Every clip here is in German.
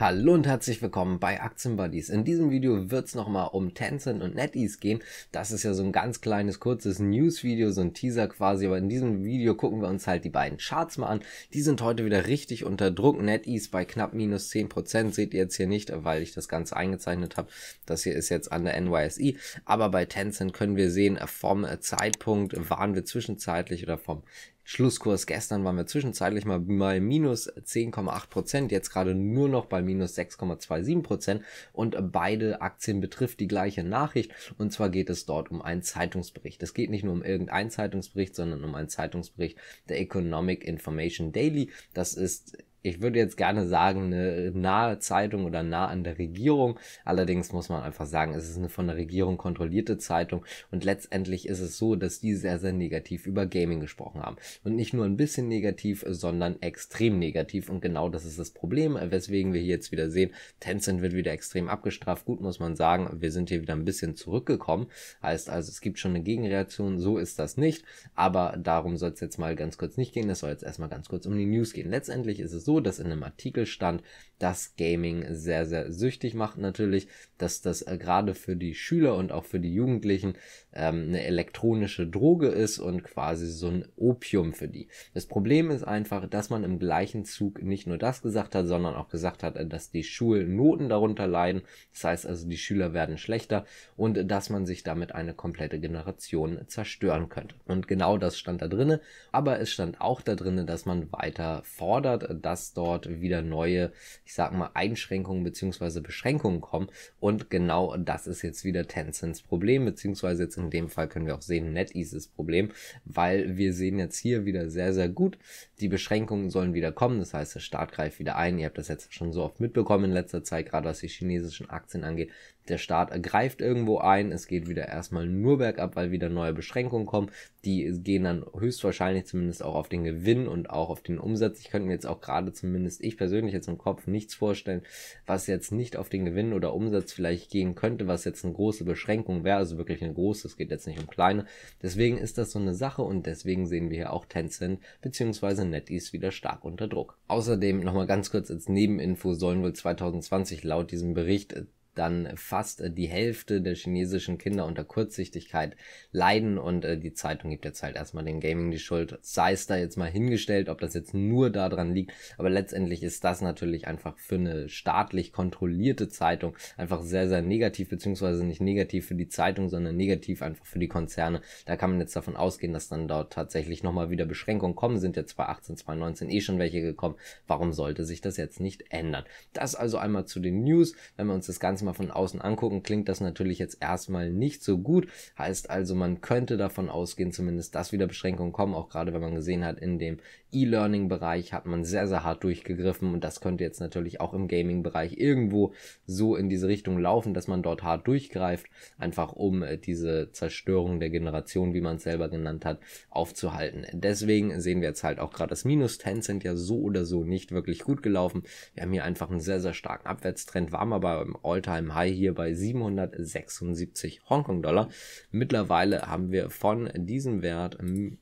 Hallo und herzlich willkommen bei Aktienbuddies. In diesem Video wird es nochmal um Tencent und NetEase gehen. Das ist ja so ein ganz kleines, kurzes News-Video, so ein Teaser quasi. Aber in diesem Video gucken wir uns halt die beiden Charts mal an. Die sind heute wieder richtig unter Druck. NetEase bei knapp minus 10%. Seht ihr jetzt hier nicht, weil ich das Ganze eingezeichnet habe. Das hier ist jetzt an der NYSE. Aber bei Tencent können wir sehen, vom Zeitpunkt waren wir zwischenzeitlich oder vom Schlusskurs gestern waren wir zwischenzeitlich mal bei minus 10,8%, jetzt gerade nur noch bei minus 6,27% und beide Aktien betrifft die gleiche Nachricht und zwar geht es dort um einen Zeitungsbericht. Es geht nicht nur um irgendeinen Zeitungsbericht, sondern um einen Zeitungsbericht der Economic Information Daily. Das ist ich würde jetzt gerne sagen, eine nahe Zeitung oder nah an der Regierung. Allerdings muss man einfach sagen, es ist eine von der Regierung kontrollierte Zeitung und letztendlich ist es so, dass die sehr, sehr negativ über Gaming gesprochen haben. Und nicht nur ein bisschen negativ, sondern extrem negativ und genau das ist das Problem, weswegen wir hier jetzt wieder sehen, Tencent wird wieder extrem abgestraft. Gut muss man sagen, wir sind hier wieder ein bisschen zurückgekommen. Heißt also, es gibt schon eine Gegenreaktion, so ist das nicht, aber darum soll es jetzt mal ganz kurz nicht gehen, es soll jetzt erstmal ganz kurz um die News gehen. Letztendlich ist es so, dass in einem Artikel stand, dass Gaming sehr, sehr süchtig macht natürlich, dass das äh, gerade für die Schüler und auch für die Jugendlichen ähm, eine elektronische Droge ist und quasi so ein Opium für die. Das Problem ist einfach, dass man im gleichen Zug nicht nur das gesagt hat, sondern auch gesagt hat, äh, dass die Schulnoten darunter leiden. Das heißt also, die Schüler werden schlechter und dass man sich damit eine komplette Generation zerstören könnte. Und genau das stand da drinne, aber es stand auch da drinne, dass man weiter fordert, dass dass dort wieder neue, ich sag mal, Einschränkungen bzw. Beschränkungen kommen. Und genau das ist jetzt wieder Tencents Problem, beziehungsweise jetzt in dem Fall können wir auch sehen, NetEases Problem, weil wir sehen jetzt hier wieder sehr, sehr gut, die Beschränkungen sollen wieder kommen. Das heißt, der Staat greift wieder ein. Ihr habt das jetzt schon so oft mitbekommen in letzter Zeit, gerade was die chinesischen Aktien angeht der Staat ergreift irgendwo ein, es geht wieder erstmal nur bergab, weil wieder neue Beschränkungen kommen. Die gehen dann höchstwahrscheinlich zumindest auch auf den Gewinn und auch auf den Umsatz. Ich könnte mir jetzt auch gerade zumindest ich persönlich jetzt im Kopf nichts vorstellen, was jetzt nicht auf den Gewinn oder Umsatz vielleicht gehen könnte, was jetzt eine große Beschränkung wäre, also wirklich eine große, es geht jetzt nicht um kleine. Deswegen ist das so eine Sache und deswegen sehen wir hier auch Tencent bzw. NetEase wieder stark unter Druck. Außerdem nochmal ganz kurz als Nebeninfo sollen wohl 2020 laut diesem Bericht dann fast äh, die Hälfte der chinesischen Kinder unter Kurzsichtigkeit leiden und äh, die Zeitung gibt jetzt halt erstmal den Gaming die Schuld. Sei es da jetzt mal hingestellt, ob das jetzt nur daran liegt, aber letztendlich ist das natürlich einfach für eine staatlich kontrollierte Zeitung einfach sehr, sehr negativ, beziehungsweise nicht negativ für die Zeitung, sondern negativ einfach für die Konzerne. Da kann man jetzt davon ausgehen, dass dann dort tatsächlich nochmal wieder Beschränkungen kommen, sind jetzt 2018, 2019 eh schon welche gekommen. Warum sollte sich das jetzt nicht ändern? Das also einmal zu den News. Wenn wir uns das Ganze mal mal von außen angucken, klingt das natürlich jetzt erstmal nicht so gut. Heißt also, man könnte davon ausgehen, zumindest, dass wieder Beschränkungen kommen, auch gerade wenn man gesehen hat, in dem E-Learning-Bereich hat man sehr, sehr hart durchgegriffen und das könnte jetzt natürlich auch im Gaming-Bereich irgendwo so in diese Richtung laufen, dass man dort hart durchgreift, einfach um äh, diese Zerstörung der Generation, wie man es selber genannt hat, aufzuhalten. Deswegen sehen wir jetzt halt auch gerade das Minus 10 sind ja so oder so nicht wirklich gut gelaufen. Wir haben hier einfach einen sehr, sehr starken Abwärtstrend, waren aber im Alltime alltime High hier bei 776 Hongkong-Dollar. Mittlerweile haben wir von diesem Wert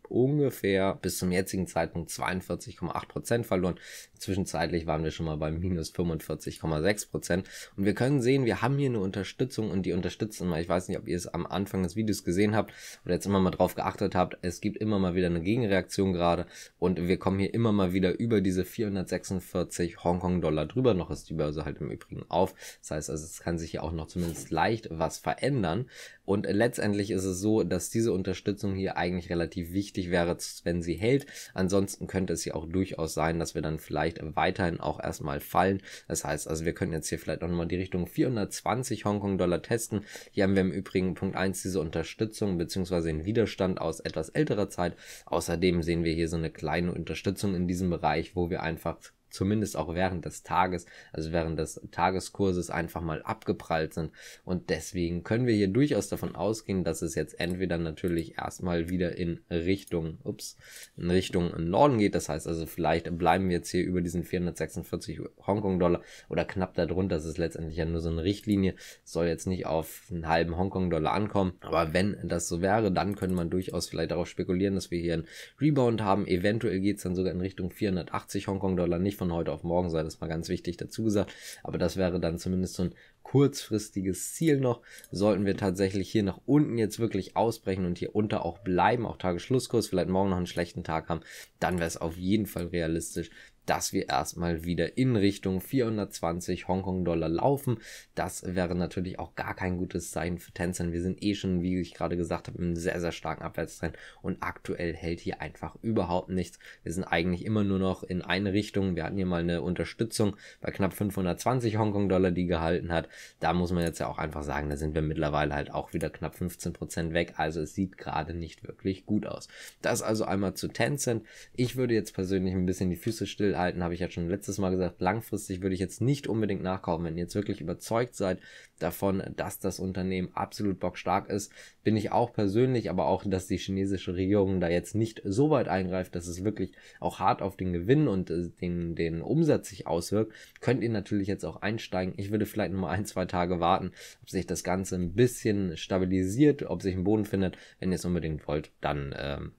ungefähr bis zum jetzigen Zeitpunkt 42,8% verloren. Zwischenzeitlich waren wir schon mal bei minus 45,6%. Und wir können sehen, wir haben hier eine Unterstützung und die unterstützt immer. Ich weiß nicht, ob ihr es am Anfang des Videos gesehen habt oder jetzt immer mal drauf geachtet habt. Es gibt immer mal wieder eine Gegenreaktion gerade und wir kommen hier immer mal wieder über diese 446 Hongkong-Dollar drüber. Noch ist die Börse halt im Übrigen auf. Das heißt, es ist es kann sich ja auch noch zumindest leicht was verändern. Und letztendlich ist es so, dass diese Unterstützung hier eigentlich relativ wichtig wäre, wenn sie hält. Ansonsten könnte es ja auch durchaus sein, dass wir dann vielleicht weiterhin auch erstmal fallen. Das heißt also, wir können jetzt hier vielleicht auch nochmal die Richtung 420 Hongkong-Dollar testen. Hier haben wir im Übrigen Punkt 1 diese Unterstützung bzw. den Widerstand aus etwas älterer Zeit. Außerdem sehen wir hier so eine kleine Unterstützung in diesem Bereich, wo wir einfach zumindest auch während des Tages, also während des Tageskurses einfach mal abgeprallt sind. Und deswegen können wir hier durchaus davon ausgehen, dass es jetzt entweder natürlich erstmal wieder in Richtung, ups, in Richtung Norden geht. Das heißt also, vielleicht bleiben wir jetzt hier über diesen 446 Hongkong-Dollar oder knapp darunter. Das ist letztendlich ja nur so eine Richtlinie. Das soll jetzt nicht auf einen halben Hongkong-Dollar ankommen. Aber wenn das so wäre, dann könnte man durchaus vielleicht darauf spekulieren, dass wir hier einen Rebound haben. Eventuell geht es dann sogar in Richtung 480 Hongkong-Dollar. Nicht nicht von heute auf morgen sei, das mal ganz wichtig dazu gesagt, aber das wäre dann zumindest so ein kurzfristiges Ziel noch. Sollten wir tatsächlich hier nach unten jetzt wirklich ausbrechen und hier unter auch bleiben, auch Tagesschlusskurs, vielleicht morgen noch einen schlechten Tag haben, dann wäre es auf jeden Fall realistisch, dass wir erstmal wieder in Richtung 420 Hongkong-Dollar laufen. Das wäre natürlich auch gar kein gutes Zeichen für Tencent. Wir sind eh schon, wie ich gerade gesagt habe, im sehr, sehr starken Abwärtstrend und aktuell hält hier einfach überhaupt nichts. Wir sind eigentlich immer nur noch in eine Richtung. Wir hatten hier mal eine Unterstützung bei knapp 520 Hongkong-Dollar, die gehalten hat da muss man jetzt ja auch einfach sagen, da sind wir mittlerweile halt auch wieder knapp 15% weg. Also es sieht gerade nicht wirklich gut aus. Das also einmal zu Tencent. Ich würde jetzt persönlich ein bisschen die Füße stillhalten, habe ich ja schon letztes Mal gesagt. Langfristig würde ich jetzt nicht unbedingt nachkaufen, wenn ihr jetzt wirklich überzeugt seid davon, dass das Unternehmen absolut bockstark ist. Bin ich auch persönlich, aber auch, dass die chinesische Regierung da jetzt nicht so weit eingreift, dass es wirklich auch hart auf den Gewinn und äh, den, den Umsatz sich auswirkt, könnt ihr natürlich jetzt auch einsteigen. Ich würde vielleicht nochmal ein, zwei Tage warten, ob sich das Ganze ein bisschen stabilisiert, ob sich ein Boden findet. Wenn ihr es unbedingt wollt, dann ähm,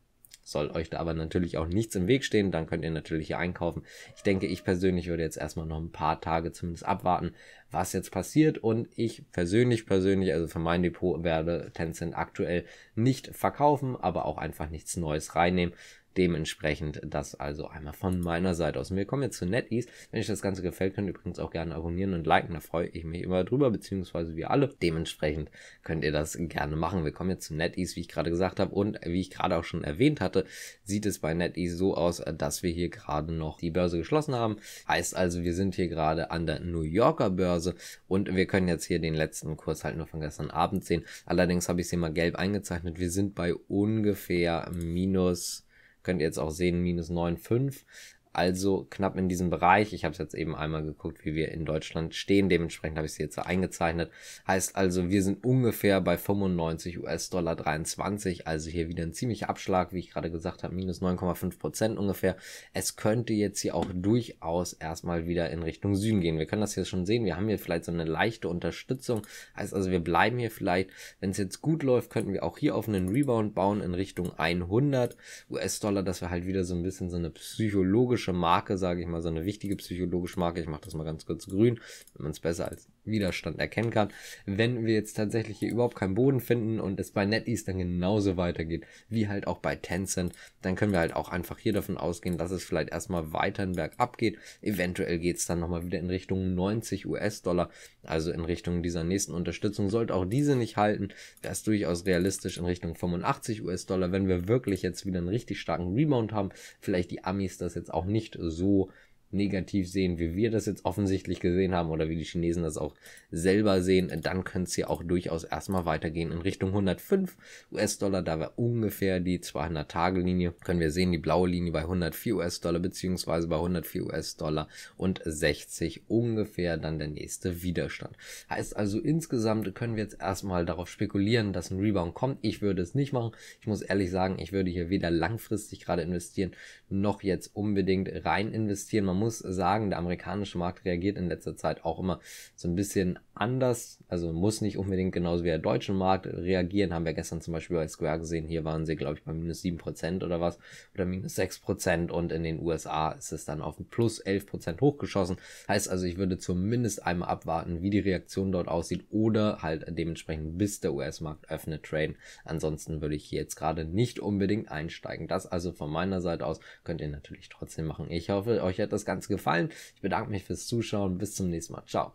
soll euch da aber natürlich auch nichts im Weg stehen. Dann könnt ihr natürlich hier einkaufen. Ich denke, ich persönlich würde jetzt erstmal noch ein paar Tage zumindest abwarten, was jetzt passiert. Und ich persönlich, persönlich, also für mein Depot werde Tencent aktuell nicht verkaufen, aber auch einfach nichts Neues reinnehmen. Dementsprechend das also einmal von meiner Seite aus. Und wir kommen jetzt zu NetEase. Wenn euch das Ganze gefällt, könnt ihr übrigens auch gerne abonnieren und liken. Da freue ich mich immer drüber, beziehungsweise wir alle. Dementsprechend könnt ihr das gerne machen. Wir kommen jetzt zu NetEase, wie ich gerade gesagt habe. Und wie ich gerade auch schon erwähnt hatte, sieht es bei NetEase so aus, dass wir hier gerade noch die Börse geschlossen haben. Heißt also, wir sind hier gerade an der New Yorker Börse und wir können jetzt hier den letzten Kurs halt nur von gestern Abend sehen. Allerdings habe ich sie mal gelb eingezeichnet. Wir sind bei ungefähr minus Könnt ihr jetzt auch sehen, minus 9,5 also knapp in diesem Bereich. Ich habe es jetzt eben einmal geguckt, wie wir in Deutschland stehen. Dementsprechend habe ich sie jetzt eingezeichnet. Heißt also, wir sind ungefähr bei 95 US-Dollar 23. Also hier wieder ein ziemlicher Abschlag, wie ich gerade gesagt habe, minus 9,5 Prozent ungefähr. Es könnte jetzt hier auch durchaus erstmal wieder in Richtung Süden gehen. Wir können das hier schon sehen. Wir haben hier vielleicht so eine leichte Unterstützung. Heißt also, wir bleiben hier vielleicht, wenn es jetzt gut läuft, könnten wir auch hier auf einen Rebound bauen in Richtung 100 US-Dollar, dass wir halt wieder so ein bisschen so eine psychologische psychologische Marke, sage ich mal, so eine wichtige psychologische Marke. Ich mache das mal ganz kurz grün, wenn man es besser als Widerstand erkennen kann. Wenn wir jetzt tatsächlich hier überhaupt keinen Boden finden und es bei NetEase dann genauso weitergeht, wie halt auch bei Tencent, dann können wir halt auch einfach hier davon ausgehen, dass es vielleicht erstmal weiterhin bergab geht. Eventuell geht es dann nochmal wieder in Richtung 90 US-Dollar, also in Richtung dieser nächsten Unterstützung. Sollte auch diese nicht halten, wäre es durchaus realistisch in Richtung 85 US-Dollar, wenn wir wirklich jetzt wieder einen richtig starken Rebound haben. Vielleicht die Amis das jetzt auch nicht so negativ sehen, wie wir das jetzt offensichtlich gesehen haben oder wie die Chinesen das auch selber sehen, dann könnte es hier auch durchaus erstmal weitergehen in Richtung 105 US-Dollar. Da wäre ungefähr die 200-Tage-Linie. Können wir sehen, die blaue Linie bei 104 US-Dollar beziehungsweise bei 104 US-Dollar und 60 ungefähr dann der nächste Widerstand. Heißt also insgesamt können wir jetzt erstmal darauf spekulieren, dass ein Rebound kommt. Ich würde es nicht machen. Ich muss ehrlich sagen, ich würde hier weder langfristig gerade investieren, noch jetzt unbedingt rein investieren. Man muss sagen, der amerikanische Markt reagiert in letzter Zeit auch immer so ein bisschen anders, also muss nicht unbedingt genauso wie der deutsche Markt reagieren. Haben wir gestern zum Beispiel bei Square gesehen, hier waren sie, glaube ich, bei minus 7% oder was oder minus 6% und in den USA ist es dann auf plus 11% hochgeschossen. Heißt also, ich würde zumindest einmal abwarten, wie die Reaktion dort aussieht oder halt dementsprechend bis der US-Markt öffnet Train. Ansonsten würde ich hier jetzt gerade nicht unbedingt einsteigen. Das also von meiner Seite aus könnt ihr natürlich trotzdem machen. Ich hoffe, euch hat das Ganze gefallen. Ich bedanke mich fürs Zuschauen. Bis zum nächsten Mal. Ciao.